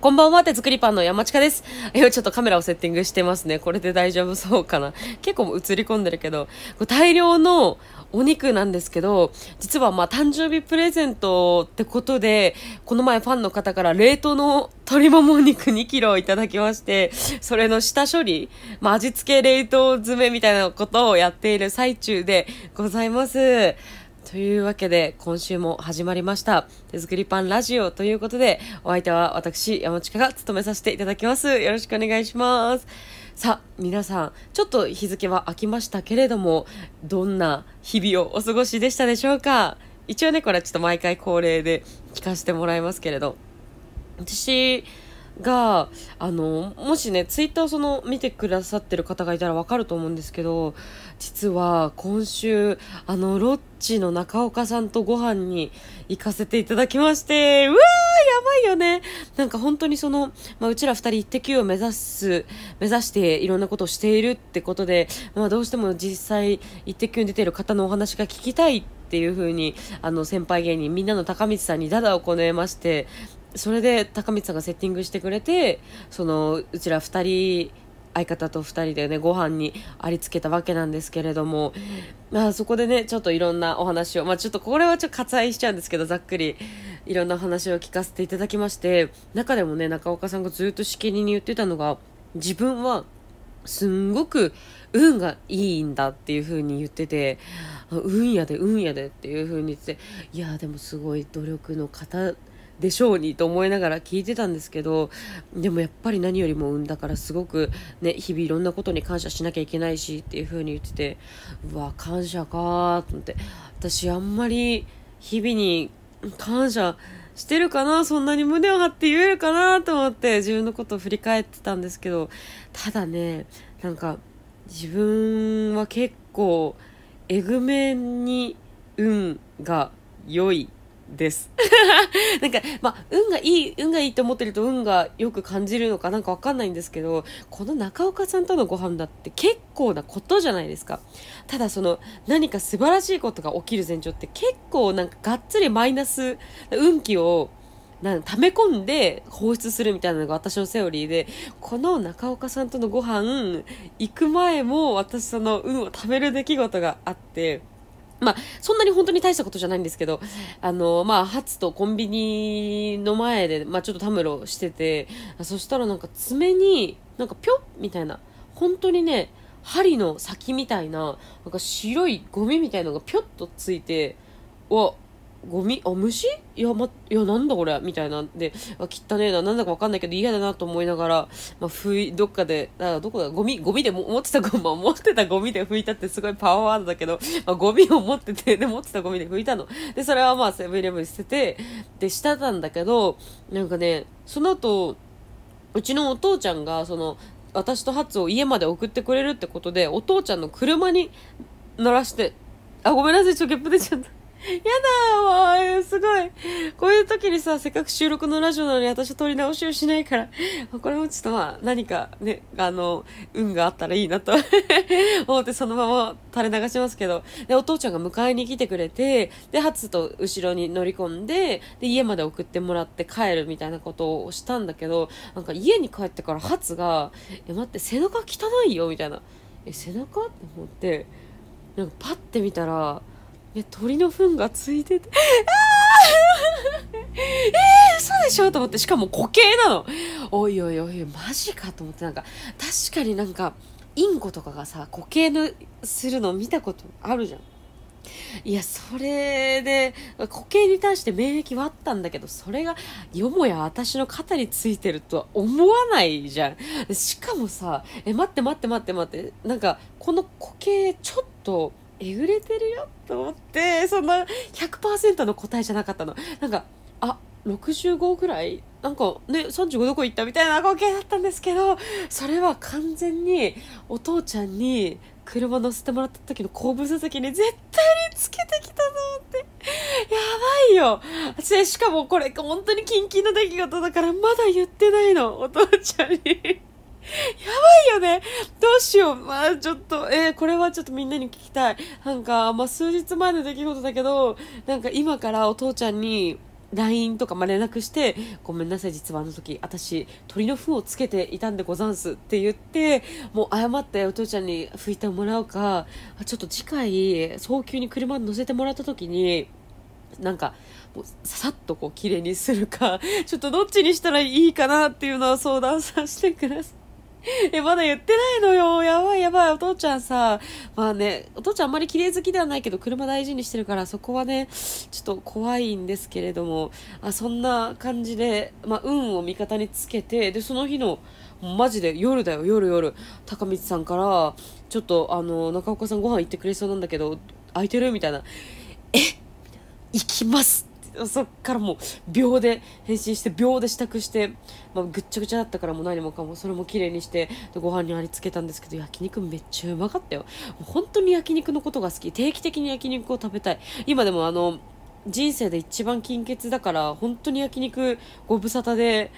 こんばんは、手作りパンの山近です。今ちょっとカメラをセッティングしてますね。これで大丈夫そうかな。結構映り込んでるけど、大量のお肉なんですけど、実はまあ誕生日プレゼントってことで、この前ファンの方から冷凍の鶏もも肉2 k g いただきまして、それの下処理、まあ味付け冷凍詰めみたいなことをやっている最中でございます。というわけで、今週も始まりました。手作りパンラジオということで、お相手は私、山近が務めさせていただきます。よろしくお願いします。さあ、皆さん、ちょっと日付は空きましたけれども、どんな日々をお過ごしでしたでしょうか一応ね、これはちょっと毎回恒例で聞かせてもらいますけれど、私、が、あの、もしね、ツイッターをその、見てくださってる方がいたらわかると思うんですけど、実は今週、あの、ロッチの中岡さんとご飯に行かせていただきまして、うわーやばいよねなんか本当にその、まあ、うちら二人、イッテ Q を目指す、目指していろんなことをしているってことで、まあ、どうしても実際、イッテ Q に出てる方のお話が聞きたいっていう風に、あの、先輩芸人、みんなの高道さんにダダをこねまして、それで高光さんがセッティングしてくれてそのうちら2人相方と2人でねご飯にありつけたわけなんですけれども、まあ、そこでねちょっといろんなお話を、まあ、ちょっとこれはちょっと割愛しちゃうんですけどざっくりいろんなお話を聞かせていただきまして中でもね中岡さんがずっとしきりに言ってたのが自分はすんごく運がいいんだっていう風に言ってて運やで運やでっていう風に言ってていやでもすごい努力の方でしょうにと思いながら聞いてたんですけどでもやっぱり何よりも産んだからすごくね日々いろんなことに感謝しなきゃいけないしっていう風に言っててうわ感謝かーと思って私あんまり日々に感謝してるかなそんなに胸を張って言えるかなと思って自分のことを振り返ってたんですけどただねなんか自分は結構えぐめに運が良いです。なんか、まあ、運がいい、運がいいと思ってると運がよく感じるのかなんかわかんないんですけど、この中岡さんとのご飯だって結構なことじゃないですか。ただその、何か素晴らしいことが起きる前兆って結構なんかがっつりマイナス、運気を、な溜め込んで放出するみたいなのが私のセオリーで、この中岡さんとのご飯行く前も私その運を貯める出来事があって、まあ、そんなに本当に大したことじゃないんですけど、あの、まあ、ハツとコンビニの前で、まあ、ちょっとたむろしてて、そしたらなんか爪に、なんかぴょっみたいな、本当にね、針の先みたいな、なんか白いゴミみたいのがぴょっとついて、わ、ゴミ、あ、虫いや、ま、いや、なんだこれみたいなんで、あ、汚ねえな、なんだかわかんないけど嫌だなと思いながら、まあ、ふい、どっかで、あ、どこだ、ゴミ、ゴミでも、持ってたゴミ、ま持ってたゴミで拭いたってすごいパワーワードだけど、まあ、ゴミを持ってて、で、持ってたゴミで拭いたの。で、それはまあ、セブンイレブン捨てて、で、したたんだけど、なんかね、その後、うちのお父ちゃんが、その、私とハツを家まで送ってくれるってことで、お父ちゃんの車に乗らして、あ、ごめんなさい、ちょ、ゲップ出ちゃった。やだもうすごいこういう時にさせっかく収録のラジオなのに私は撮り直しをしないからこれもちょっとまあ何かねあの運があったらいいなと 思ってそのまま垂れ流しますけどでお父ちゃんが迎えに来てくれてでハツと後ろに乗り込んでで家まで送ってもらって帰るみたいなことをしたんだけどなんか家に帰ってからハツが「え待って背中汚いよ」みたいな「え背中?」って思ってなんかパッて見たら。いや鳥の糞がついてて えー、嘘でしょと思ってしかも固形なのおいおいおいマジかと思ってなんか確かになんかインコとかがさ固形のするの見たことあるじゃんいやそれで固形に対して免疫はあったんだけどそれがよもや私の肩についてるとは思わないじゃんしかもさえ待って待って待って待ってなんかこの固形ちょっとえぐれてるよと思ってそんな100%の答えじゃなかったのなんかあ65ぐらいなんかね35どこ行ったみたいな光景だったんですけどそれは完全にお父ちゃんに車乗せてもらった時の後部座席に絶対につけてきたぞってやばいよしかもこれ本当にキンキンの出来事だからまだ言ってないのお父ちゃんにやばいよねどうしようまあちょっとえー、これはちょっとみんなに聞きたいなんかまあ数日前の出来事だけどなんか今からお父ちゃんに LINE とか、まあ、連絡して「ごめんなさい実はあの時私鳥の糞をつけていたんでござんす」って言ってもう謝ってお父ちゃんに拭いてもらうかちょっと次回早急に車に乗せてもらった時になんかささっとこう綺麗にするかちょっとどっちにしたらいいかなっていうのは相談させてください。え、まだ言ってないのよ。やばいやばい。お父ちゃんさ、まあね、お父ちゃんあんまり綺麗好きではないけど、車大事にしてるから、そこはね、ちょっと怖いんですけれども、あ、そんな感じで、まあ、運を味方につけて、で、その日の、マジで夜だよ、夜夜。高光さんから、ちょっと、あの、中岡さんご飯行ってくれそうなんだけど、空いてるみたいな。えみたいな。行きますそっからもう秒で返信して秒で支度して、まあ、ぐっちゃぐちゃだったからもう何もかもそれも綺麗にしてでご飯にありつけたんですけど焼肉めっちゃうまかったよ本当に焼肉のことが好き定期的に焼肉を食べたい今でもあの人生で一番金欠だから本当に焼肉ご無沙汰で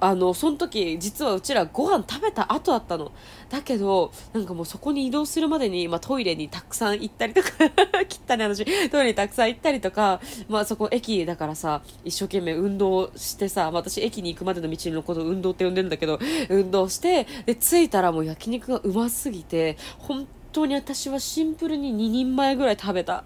あのその時実はうちらご飯食べた後だったのだけどなんかもうそこに移動するまでに、まあ、トイレにたくさん行ったりとか 切ったね私。トイレにたくさん行ったりとか、まあ、そこ駅だからさ一生懸命運動してさ、まあ、私駅に行くまでの道のこと運動って呼んでるんだけど運動してで着いたらもう焼肉がうますぎて本当に私はシンプルに2人前ぐらい食べた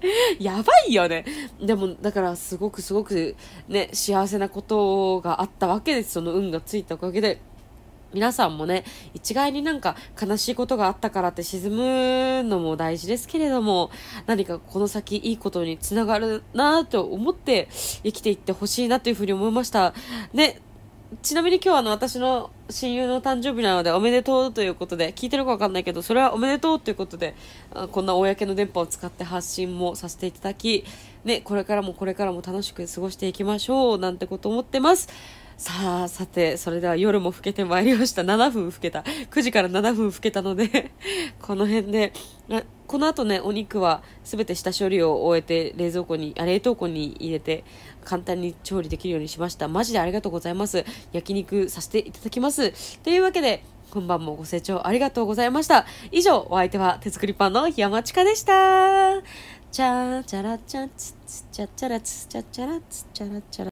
やばいよね。でも、だからすごくすごくね、幸せなことがあったわけです。その運がついたおかげで。皆さんもね、一概になんか悲しいことがあったからって沈むのも大事ですけれども、何かこの先いいことにつながるなぁと思って生きていってほしいなというふうに思いました。ね、ちなみに今日あの私の親友の誕生日なのでおめでとうということで聞いてるかわかんないけどそれはおめでとうということでこんな公の電波を使って発信もさせていただき、ね、これからもこれからも楽しく過ごしていきましょうなんてこと思ってます。さあ、さて、それでは夜も更けてまいりました。7分更けた。9時から7分更けたので この辺で、この後ね、お肉は全て下処理を終えて、冷蔵庫に、あ、冷凍庫に入れて、簡単に調理できるようにしました。マジでありがとうございます。焼肉させていただきます。というわけで、今晩もご清聴ありがとうございました。以上、お相手は手作りパンの檜山千佳でした。チャーチャラチャツチャチャラツチャチャラツチャラチャラ